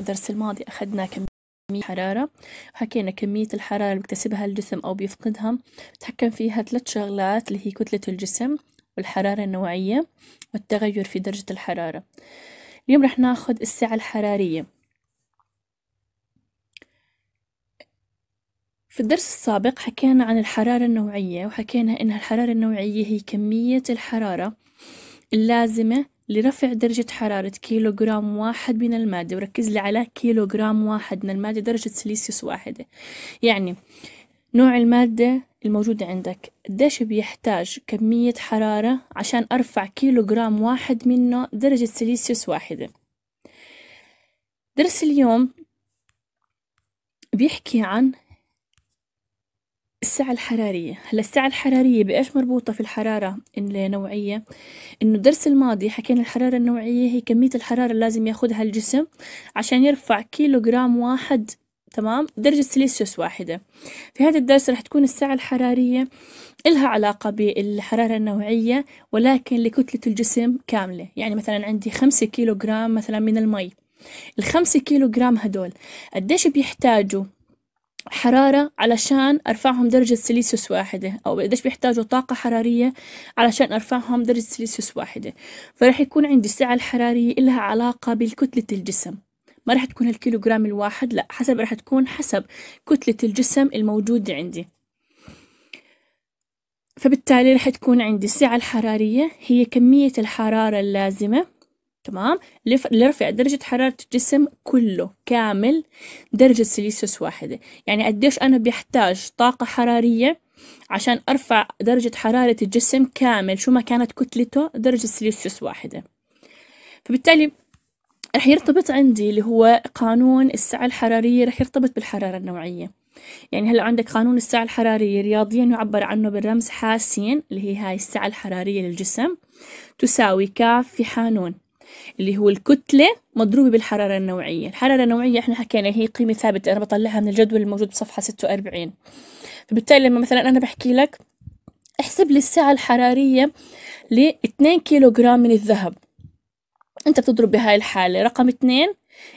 الدرس الماضي أخذنا كمية حرارة وحكينا كمية الحرارة اللي بيكتسبها الجسم أو بيفقدها بتحكم فيها ثلاث شغلات اللي هي كتلة الجسم والحرارة النوعية والتغير في درجة الحرارة اليوم رح ناخد السعة الحرارية في الدرس السابق حكينا عن الحرارة النوعية وحكينا إن الحرارة النوعية هي كمية الحرارة اللازمة لرفع درجة حرارة كيلوغرام واحد من المادة وركز لي على كيلوغرام واحد من المادة درجة سليسيوس واحدة يعني نوع المادة الموجودة عندك قديش بيحتاج كمية حرارة عشان أرفع كيلوغرام واحد منه درجة سليسيوس واحدة درس اليوم بيحكي عن السعة الحرارية هلا السعة الحرارية بإيش مربوطة في الحرارة النوعية إنه الدرس الماضي حكينا الحرارة النوعية هي كمية الحرارة اللي لازم ياخدها الجسم عشان يرفع كيلو جرام واحد تمام درجة سيليسيوس واحدة في هذا الدرس رح تكون السعة الحرارية إلها علاقة بالحرارة النوعية ولكن لكتلة الجسم كاملة يعني مثلا عندي خمسة كيلو جرام مثلا من المي الخمسة كيلو جرام هدول قديش بيحتاجوا حرارة علشان أرفعهم درجة سيليسيوس واحدة أو قديش بيحتاجوا طاقة حرارية علشان أرفعهم درجة سيليسيوس واحدة فرح يكون عندي السعة الحرارية إلها علاقة بالكتلة الجسم ما رح تكون الكيلوغرام الواحد لا حسب رح تكون حسب كتلة الجسم الموجودة عندي فبالتالي رح تكون عندي السعة الحرارية هي كمية الحرارة اللازمة تمام لرفع درجة حرارة الجسم كله كامل درجة سليسيوس واحدة يعني قديش أنا بيحتاج طاقة حرارية عشان أرفع درجة حرارة الجسم كامل شو ما كانت كتلته درجة سليسيوس واحدة فبالتالي رح يرتبط عندي اللي هو قانون السعة الحرارية رح يرتبط بالحرارة النوعية يعني هلا عندك قانون السعة الحرارية رياضيا يعبر عنه بالرمز حاسين اللي هي هاي السعة الحرارية للجسم تساوي كاف في حانون اللي هو الكتلة مضروبة بالحرارة النوعية الحرارة النوعية احنا حكينا هي قيمة ثابتة أنا بطلعها من الجدول الموجود بصفحة 46 فبالتالي لما مثلا أنا بحكي لك احسب لي السعة الحرارية ل 2 كيلوغرام من الذهب انت بتضرب بهاي الحالة رقم 2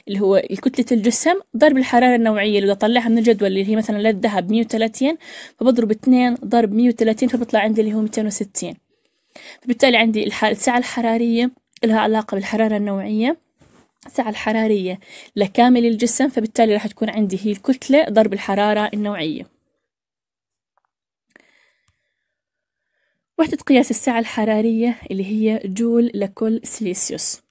اللي هو كتلة الجسم ضرب الحرارة النوعية اللي بطلعها من الجدول اللي هي مثلا للذهب 130 فبضرب 2 ضرب 130 فبطلع عندي اللي هو 260 فبالتالي عندي السعة الحرارية لها علاقة بالحرارة النوعية السعة الحرارية لكامل الجسم فبالتالي راح تكون عندي هي الكتلة ضرب الحرارة النوعية وحدة قياس السعة الحرارية اللي هي جول لكل سليسيوس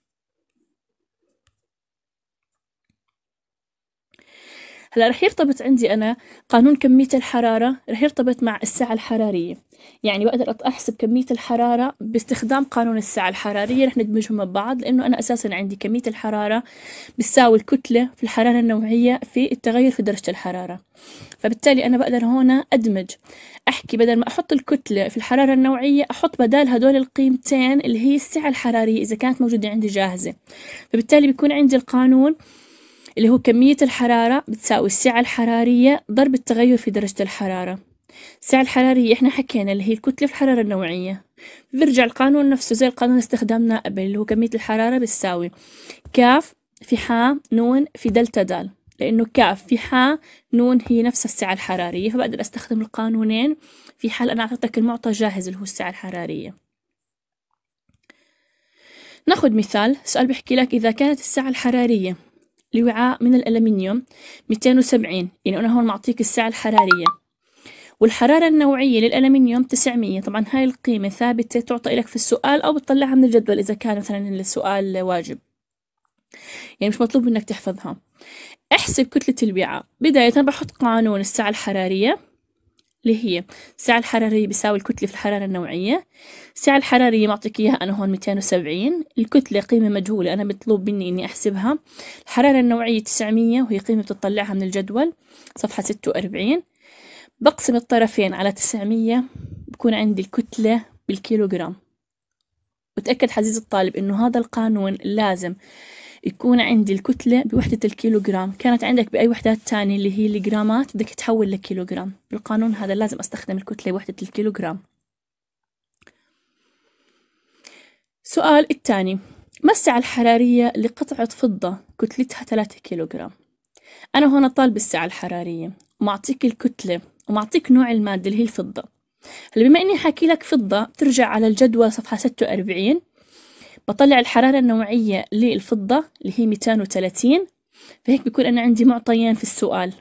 هلا رح يرتبط عندي أنا قانون كمية الحرارة رح يرتبط مع السعة الحرارية يعني بقدر أحسب كمية الحرارة باستخدام قانون السعة الحرارية رح ندمجهم ببعض لأنه أنا أساسا عندي كمية الحرارة بتساوي الكتلة في الحرارة النوعية في التغير في درجة الحرارة فبالتالي أنا بقدر هون أدمج أحكي بدل ما أحط الكتلة في الحرارة النوعية أحط بدال هدول القيمتين اللي هي السعة الحرارية إذا كانت موجودة عندي جاهزة فبالتالي بيكون عندي القانون اللي هو كمية الحرارة بتساوي السعة الحرارية ضرب التغير في درجة الحرارة السعة الحرارية احنا حكينا اللي هي الكتلة في الحرارة النوعية بيرجع القانون نفسه زي القانون استخدمنا قبل اللي هو كمية الحرارة بتساوي كاف في حا نون في دلتا دال لأنه كاف في حا نون هي نفس السعة الحرارية فبقدر أستخدم القانونين في حال أنا أعطيتك المعطى جاهز اللي هو السعة الحرارية ناخد مثال سؤال بحكي لك إذا كانت السعة الحرارية لوعاء من الألمنيوم 270 يعني أنا هون معطيك الساعة الحرارية والحرارة النوعية للألمنيوم 900 طبعا هاي القيمة ثابتة تعطى لك في السؤال أو بتطلعها من الجدول إذا كان مثلا السؤال واجب يعني مش مطلوب منك تحفظها احسب كتلة الوعاء بداية بحط قانون الساعة الحرارية اللي هي السعة الحرارية بيساوي الكتلة في الحرارة النوعية السعة الحرارية معطيك إياها أنا هون 270 الكتلة قيمة مجهولة أنا مطلوب مني إني أحسبها الحرارة النوعية 900 وهي قيمة بتطلعها من الجدول صفحة 46 بقسم الطرفين على 900 بكون عندي الكتلة بالكيلوغرام وتأكد حزيز الطالب إنه هذا القانون لازم يكون عندي الكتلة بوحدة الكيلوغرام كانت عندك بأي وحدات تانية اللي هي الجرامات بدك تحول لكيلوغرام بالقانون هذا لازم أستخدم الكتلة بوحدة الكيلوغرام سؤال الثاني ما السعة الحرارية لقطعة فضة كتلتها 3 كيلوغرام أنا هنا طالب السعة الحرارية ومعطيك الكتلة ومعطيك نوع المادة اللي هي الفضة هلا بما إني حكي لك فضة ترجع على الجدول صفحة 46 بطلع الحرارة النوعية للفضة اللي هي 230 فهيك بيكون أنا عندي معطيين في السؤال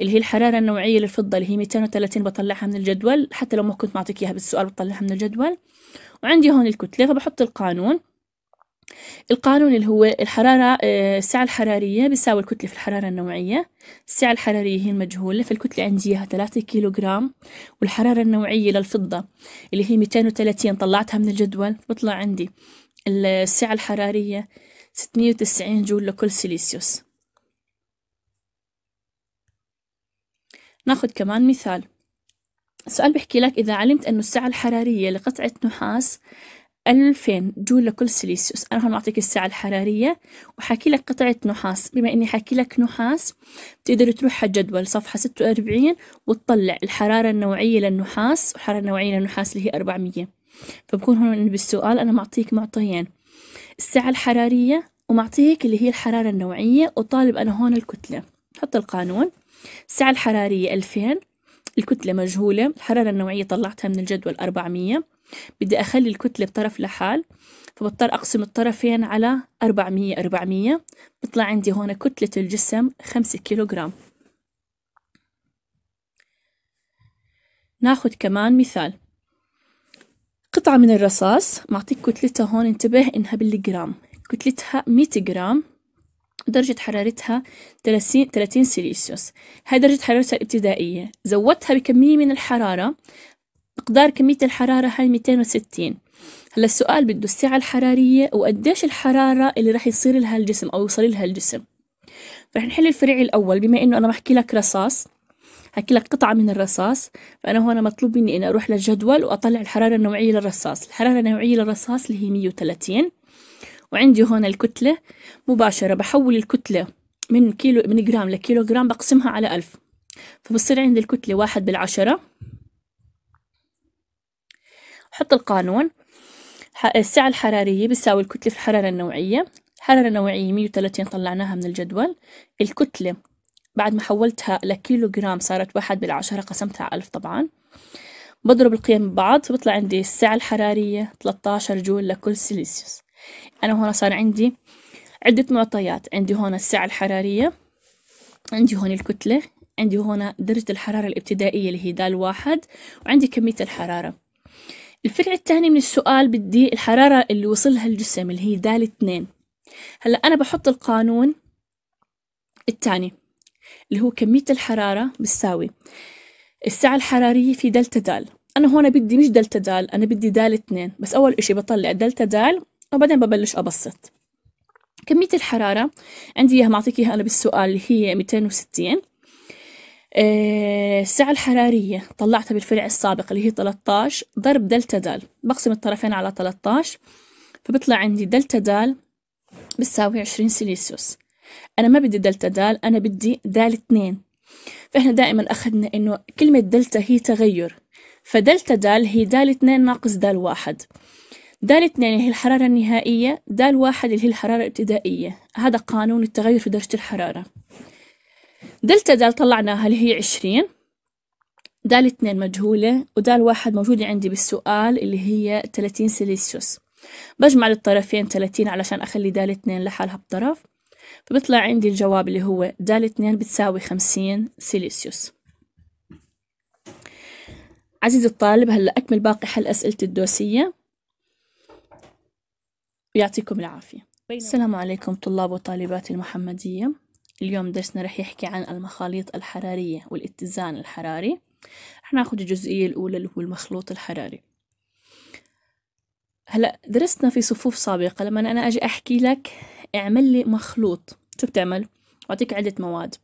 اللي هي الحرارة النوعية للفضة اللي هي 230 بطلعها من الجدول حتى لو ما كنت معطيك إياها بالسؤال بطلعها من الجدول وعندي هون الكتلة فبحط القانون القانون اللي هو الحرارة آه، السعة الحرارية بيساوي الكتلة في الحرارة النوعية السعة الحرارية هي المجهولة فالكتلة عندي إياها 3 كيلو جرام والحرارة النوعية للفضة اللي هي 230 طلعتها من الجدول بطلع عندي السعة الحرارية 690 جول لكل سيليسيوس ناخد كمان مثال السؤال بحكي لك إذا علمت أنه السعة الحرارية لقطعة نحاس 2000 جول لكل سيليسيوس أنا هون بعطيك السعة الحرارية وحاكي لك قطعة نحاس بما إني حاكي لك نحاس بتقدر تروح على جدول صفحة 46 وتطلع الحرارة النوعية للنحاس والحرارة النوعية للنحاس اللي هي 400 فبكون هون بالسؤال أنا معطيك معطيين السعة الحرارية ومعطيك اللي هي الحرارة النوعية وطالب أنا هون الكتلة حط القانون السعة الحرارية 2000 الكتلة مجهولة الحرارة النوعية طلعتها من الجدول 400 بدي أخلي الكتلة بطرف لحال فبضطر أقسم الطرفين على 400 400 بطلع عندي هون كتلة الجسم 5 كيلوغرام ناخد كمان مثال قطعة من الرصاص معطيك كتلتها هون انتبه إنها بالجرام كتلتها 100 جرام درجة حرارتها 30 تلاتين سيليسيوس هاي درجة حرارتها الابتدائية زودتها بكمية من الحرارة مقدار كمية الحرارة هاي 260 هلا السؤال بده السعة الحرارية وقديش الحرارة اللي راح يصير لها الجسم أو يوصل لها الجسم رح نحل الفريع الأول بما إنه أنا بحكي لك رصاص حكي لك قطعة من الرصاص فأنا هون مطلوب مني إني أروح للجدول وأطلع الحرارة النوعية للرصاص الحرارة النوعية للرصاص اللي هي 130 وعندي هون الكتلة مباشرة بحول الكتلة من كيلو من جرام لكيلو جرام بقسمها على ألف فبصير عندي الكتلة واحد بالعشرة حط القانون السعة الحرارية بتساوي الكتلة في الحرارة النوعية الحرارة النوعية 130 طلعناها من الجدول الكتلة بعد ما حولتها لكيلو جرام صارت واحد بالعشرة قسمتها على ألف طبعا بضرب القيم ببعض بطلع عندي السعة الحرارية 13 جول لكل سيليسيوس أنا هون صار عندي عدة معطيات عندي هون السعة الحرارية عندي هون الكتلة عندي هون درجة الحرارة الابتدائية اللي هي دال واحد وعندي كمية الحرارة الفرع الثاني من السؤال بدي الحرارة اللي وصلها الجسم اللي هي دال اتنين هلا أنا بحط القانون الثاني اللي هو كمية الحرارة بتساوي السعة الحرارية في دلتا دال أنا هون بدي مش دلتا دال أنا بدي دال اتنين بس أول إشي بطلع دلتا دال وبعدين ببلش أبسط كمية الحرارة عندي إياها معطيك إياها أنا بالسؤال اللي هي 260 آه، السعة الحرارية طلعتها بالفرع السابق اللي هي 13 ضرب دلتا دال بقسم الطرفين على 13 فبطلع عندي دلتا دال بتساوي 20 سيليسيوس أنا ما بدي دلتا دال أنا بدي دال اتنين فإحنا دائما أخذنا إنه كلمة دلتا هي تغير فدلتا دال هي دال اتنين ناقص دال واحد دال اتنين هي الحرارة النهائية دال واحد اللي هي الحرارة الابتدائية هذا قانون التغير في درجة الحرارة دلتا دال طلعناها اللي هي عشرين دال اتنين مجهولة ودال واحد موجودة عندي بالسؤال اللي هي تلاتين سيليسيوس بجمع للطرفين تلاتين علشان أخلي دال اتنين لحالها بطرف فبيطلع عندي الجواب اللي هو د 2 بتساوي خمسين سيليسيوس عزيزي الطالب هلا أكمل باقي حل أسئلة الدوسية ويعطيكم العافية السلام عليكم طلاب وطالبات المحمدية اليوم درسنا رح يحكي عن المخاليط الحرارية والاتزان الحراري رح ناخد الجزئية الأولى اللي هو المخلوط الحراري هلا درسنا في صفوف سابقة لما أنا أجي أحكي لك اعمل لي مخلوط شو بتعمل أعطيك عدة مواد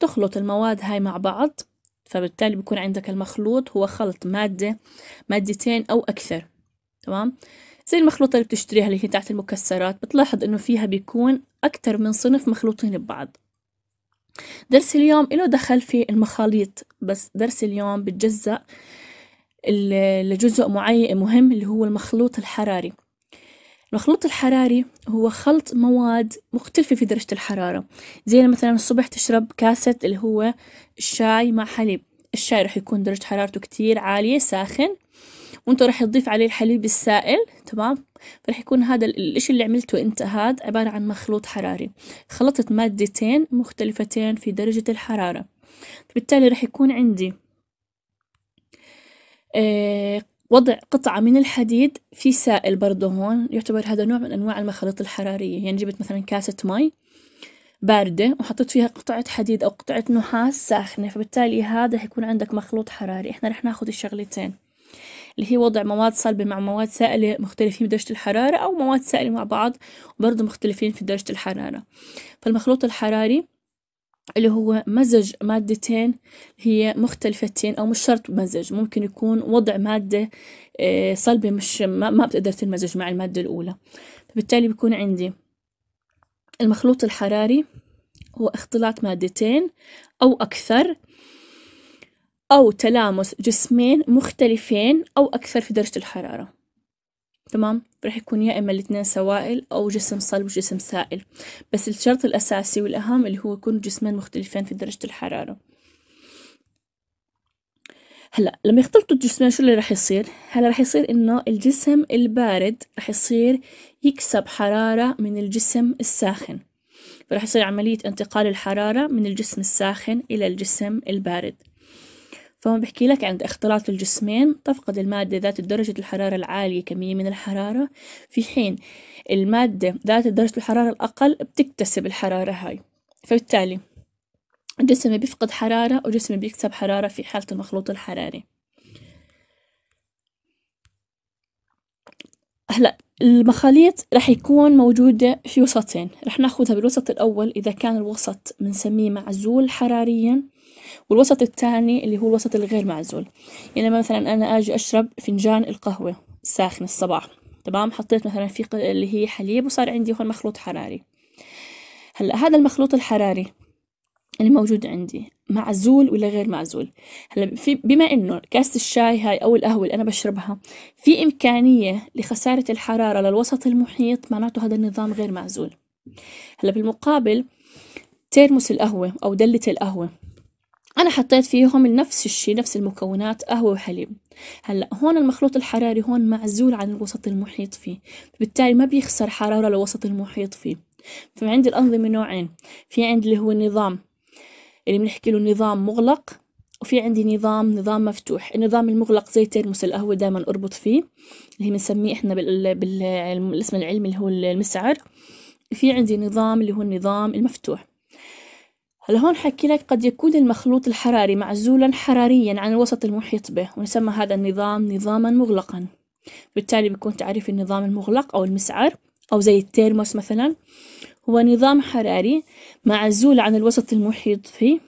تخلط المواد هاي مع بعض فبالتالي بيكون عندك المخلوط هو خلط مادة مادتين أو أكثر تمام زي المخلوطة اللي بتشتريها اللي هي تحت المكسرات بتلاحظ إنه فيها بيكون أكثر من صنف مخلوطين ببعض درس اليوم إله دخل في المخاليط بس درس اليوم بتجزأ لجزء معين مهم اللي هو المخلوط الحراري الخليط الحراري هو خلط مواد مختلفة في درجة الحرارة زي مثلا الصبح تشرب كاسة اللي هو الشاي مع حليب الشاي راح يكون درجة حرارته كتير عالية ساخن وانت راح تضيف عليه الحليب السائل تمام فراح يكون هذا الاشي اللي عملته انت هاد عبارة عن مخلوط حراري خلطت مادتين مختلفتين في درجة الحرارة فبالتالي راح يكون عندي آه، وضع قطعة من الحديد في سائل برضه هون يعتبر هذا نوع من أنواع المخاليط الحرارية يعني جبت مثلا كاسة مي باردة وحطيت فيها قطعة حديد أو قطعة نحاس ساخنة فبالتالي هذا حيكون عندك مخلوط حراري احنا رح ناخد الشغلتين اللي هي وضع مواد صلبة مع مواد سائلة مختلفين بدرجة الحرارة أو مواد سائلة مع بعض وبرضه مختلفين في درجة الحرارة فالمخلوط الحراري اللي هو مزج مادتين هي مختلفتين أو مش شرط مزج ممكن يكون وضع مادة آه، صلبة مش ما, ما بتقدر تنمزج مع المادة الأولى فبالتالي بيكون عندي المخلوط الحراري هو اختلاط مادتين أو أكثر أو تلامس جسمين مختلفين أو أكثر في درجة الحرارة تمام راح يكون يا إما الاثنين سوائل أو جسم صلب وجسم سائل بس الشرط الأساسي والأهم اللي هو يكون جسمين مختلفين في درجة الحرارة هلا لما يختلطوا الجسمين شو اللي راح يصير هلا راح يصير انه الجسم البارد راح يصير يكسب حرارة من الجسم الساخن فراح يصير عملية انتقال الحرارة من الجسم الساخن إلى الجسم البارد فهون بحكي لك عند اختلاط الجسمين تفقد المادة ذات درجة الحرارة العالية كمية من الحرارة في حين المادة ذات درجة الحرارة الأقل بتكتسب الحرارة هاي فبالتالي جسمي بيفقد حرارة وجسمي بيكسب حرارة في حالة المخلوط الحراري هلا المخاليط رح يكون موجودة في وسطين رح ناخذها بالوسط الأول إذا كان الوسط بنسميه معزول حراريا والوسط الثاني اللي هو الوسط الغير معزول يعني مثلا أنا أجي أشرب فنجان القهوة الساخنة الصباح تمام حطيت مثلا في اللي هي حليب وصار عندي هون مخلوط حراري هلا هذا المخلوط الحراري اللي موجود عندي معزول ولا غير معزول هلا في بما انه كاسة الشاي هاي او القهوة اللي انا بشربها في امكانية لخسارة الحرارة للوسط المحيط معناته هذا النظام غير معزول هلا بالمقابل ترمس القهوة او دلة القهوة انا حطيت فيهم نفس الشيء نفس المكونات قهوة وحليب هلا هون المخلوط الحراري هون معزول عن الوسط المحيط فيه بالتالي ما بيخسر حرارة للوسط المحيط فيه فعندي الأنظمة نوعين في عندي اللي هو النظام اللي يعني بنحكي له نظام مغلق وفي عندي نظام نظام مفتوح النظام المغلق زي ترمس القهوة دائما أربط فيه اللي بنسميه إحنا بالاسم العلمي اللي هو المسعر في عندي نظام اللي هو النظام المفتوح هلا هون حكي لك قد يكون المخلوط الحراري معزولا حراريا عن الوسط المحيط به ونسمى هذا النظام نظاما مغلقا بالتالي بيكون تعريف النظام المغلق أو المسعر أو زي الترموس مثلا هو نظام حراري معزول عن الوسط المحيط فيه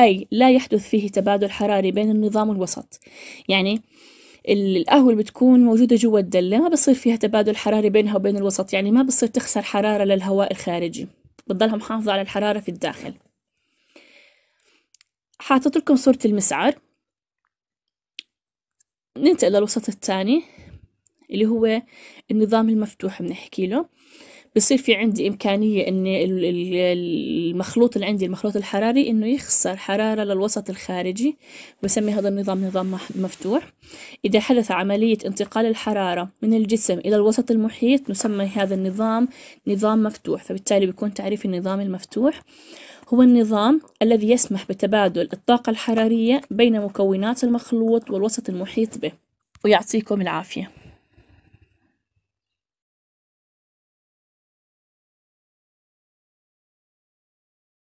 أي لا يحدث فيه تبادل حراري بين النظام والوسط يعني القهوة اللي بتكون موجودة جوا الدلة ما بصير فيها تبادل حراري بينها وبين الوسط يعني ما بصير تخسر حرارة للهواء الخارجي بتضلها محافظة على الحرارة في الداخل حاطط لكم صورة المسعر ننتقل للوسط الثاني اللي هو النظام المفتوح بنحكي له بصير في عندي إمكانية إن المخلوط اللي عندي المخلوط الحراري إنه يخسر حرارة للوسط الخارجي بسمي هذا النظام نظام مفتوح إذا حدث عملية انتقال الحرارة من الجسم إلى الوسط المحيط نسمي هذا النظام نظام مفتوح فبالتالي بيكون تعريف النظام المفتوح هو النظام الذي يسمح بتبادل الطاقة الحرارية بين مكونات المخلوط والوسط المحيط به ويعطيكم العافية